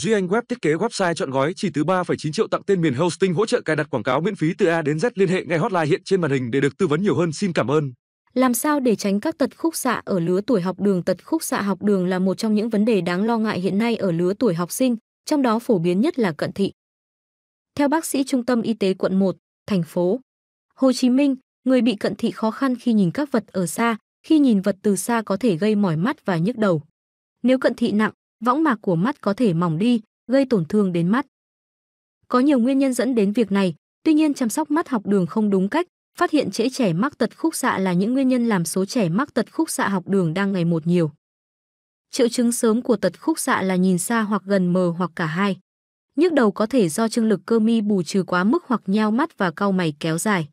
Duy Anh Web thiết kế website chọn gói chỉ từ 3,9 triệu tặng tên miền hosting hỗ trợ cài đặt quảng cáo miễn phí từ A đến Z liên hệ ngay hotline hiện trên màn hình để được tư vấn nhiều hơn. Xin cảm ơn. Làm sao để tránh các tật khúc xạ ở lứa tuổi học đường? Tật khúc xạ học đường là một trong những vấn đề đáng lo ngại hiện nay ở lứa tuổi học sinh, trong đó phổ biến nhất là cận thị. Theo bác sĩ Trung tâm Y tế quận 1, thành phố Hồ Chí Minh, người bị cận thị khó khăn khi nhìn các vật ở xa, khi nhìn vật từ xa có thể gây mỏi mắt và nhức đầu. Nếu cận thị nặng, võng mạc của mắt có thể mỏng đi, gây tổn thương đến mắt. Có nhiều nguyên nhân dẫn đến việc này, tuy nhiên chăm sóc mắt học đường không đúng cách, phát hiện trễ trẻ mắc tật khúc xạ là những nguyên nhân làm số trẻ mắc tật khúc xạ học đường đang ngày một nhiều. Triệu chứng sớm của tật khúc xạ là nhìn xa hoặc gần mờ hoặc cả hai. Nhức đầu có thể do trương lực cơ mi bù trừ quá mức hoặc nhao mắt và cau mày kéo dài.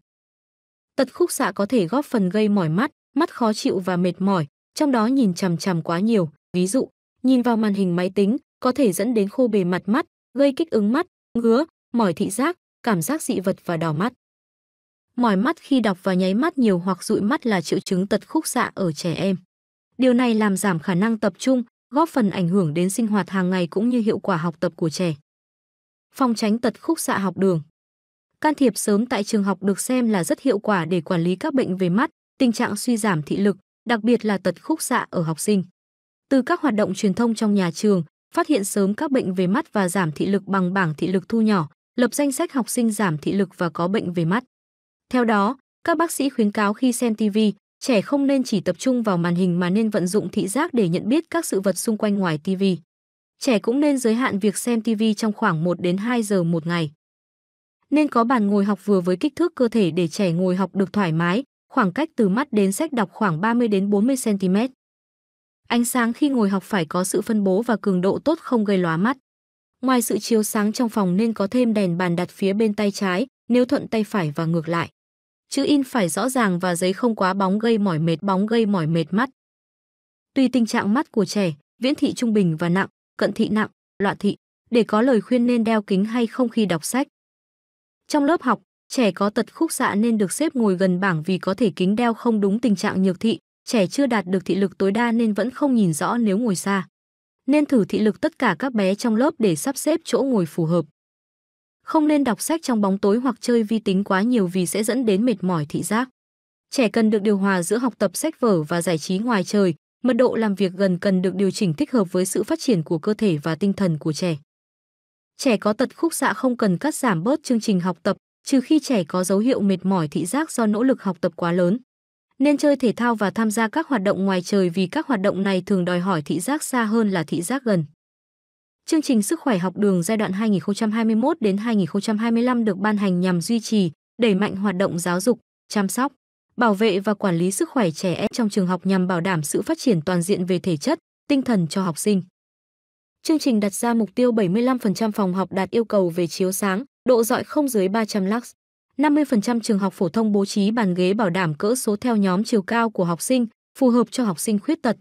Tật khúc xạ có thể góp phần gây mỏi mắt, mắt khó chịu và mệt mỏi, trong đó nhìn chằm chằm quá nhiều, ví dụ Nhìn vào màn hình máy tính có thể dẫn đến khô bề mặt mắt, gây kích ứng mắt, ngứa, mỏi thị giác, cảm giác dị vật và đỏ mắt. Mỏi mắt khi đọc và nháy mắt nhiều hoặc dụi mắt là triệu chứng tật khúc xạ ở trẻ em. Điều này làm giảm khả năng tập trung, góp phần ảnh hưởng đến sinh hoạt hàng ngày cũng như hiệu quả học tập của trẻ. Phòng tránh tật khúc xạ học đường. Can thiệp sớm tại trường học được xem là rất hiệu quả để quản lý các bệnh về mắt, tình trạng suy giảm thị lực, đặc biệt là tật khúc xạ ở học sinh. Từ các hoạt động truyền thông trong nhà trường, phát hiện sớm các bệnh về mắt và giảm thị lực bằng bảng thị lực thu nhỏ, lập danh sách học sinh giảm thị lực và có bệnh về mắt. Theo đó, các bác sĩ khuyến cáo khi xem TV, trẻ không nên chỉ tập trung vào màn hình mà nên vận dụng thị giác để nhận biết các sự vật xung quanh ngoài TV. Trẻ cũng nên giới hạn việc xem TV trong khoảng 1 đến 2 giờ một ngày. Nên có bàn ngồi học vừa với kích thước cơ thể để trẻ ngồi học được thoải mái, khoảng cách từ mắt đến sách đọc khoảng 30 đến 40 cm. Ánh sáng khi ngồi học phải có sự phân bố và cường độ tốt không gây lóa mắt. Ngoài sự chiếu sáng trong phòng nên có thêm đèn bàn đặt phía bên tay trái, nếu thuận tay phải và ngược lại. Chữ in phải rõ ràng và giấy không quá bóng gây mỏi mệt bóng gây mỏi mệt mắt. Tùy tình trạng mắt của trẻ, viễn thị trung bình và nặng, cận thị nặng, loạn thị, để có lời khuyên nên đeo kính hay không khi đọc sách. Trong lớp học, trẻ có tật khúc xạ nên được xếp ngồi gần bảng vì có thể kính đeo không đúng tình trạng nhược thị, trẻ chưa đạt được thị lực tối đa nên vẫn không nhìn rõ nếu ngồi xa. Nên thử thị lực tất cả các bé trong lớp để sắp xếp chỗ ngồi phù hợp. Không nên đọc sách trong bóng tối hoặc chơi vi tính quá nhiều vì sẽ dẫn đến mệt mỏi thị giác. Trẻ cần được điều hòa giữa học tập sách vở và giải trí ngoài trời, mật độ làm việc gần cần được điều chỉnh thích hợp với sự phát triển của cơ thể và tinh thần của trẻ. Trẻ có tật khúc xạ không cần cắt giảm bớt chương trình học tập, trừ khi trẻ có dấu hiệu mệt mỏi thị giác do nỗ lực học tập quá lớn nên chơi thể thao và tham gia các hoạt động ngoài trời vì các hoạt động này thường đòi hỏi thị giác xa hơn là thị giác gần. Chương trình Sức khỏe học đường giai đoạn 2021 đến 2025 được ban hành nhằm duy trì, đẩy mạnh hoạt động giáo dục, chăm sóc, bảo vệ và quản lý sức khỏe trẻ em trong trường học nhằm bảo đảm sự phát triển toàn diện về thể chất, tinh thần cho học sinh. Chương trình đặt ra mục tiêu 75% phòng học đạt yêu cầu về chiếu sáng, độ dọi không dưới 300 lux. 50% trường học phổ thông bố trí bàn ghế bảo đảm cỡ số theo nhóm chiều cao của học sinh, phù hợp cho học sinh khuyết tật.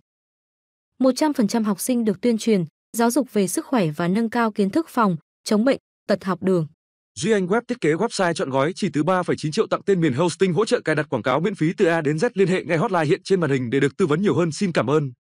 100% học sinh được tuyên truyền, giáo dục về sức khỏe và nâng cao kiến thức phòng, chống bệnh, tật học đường. Duy Anh Web thiết kế website chọn gói chỉ từ 3,9 triệu tặng tên miền hosting hỗ trợ cài đặt quảng cáo miễn phí từ A đến Z liên hệ ngay hotline hiện trên màn hình để được tư vấn nhiều hơn. Xin cảm ơn.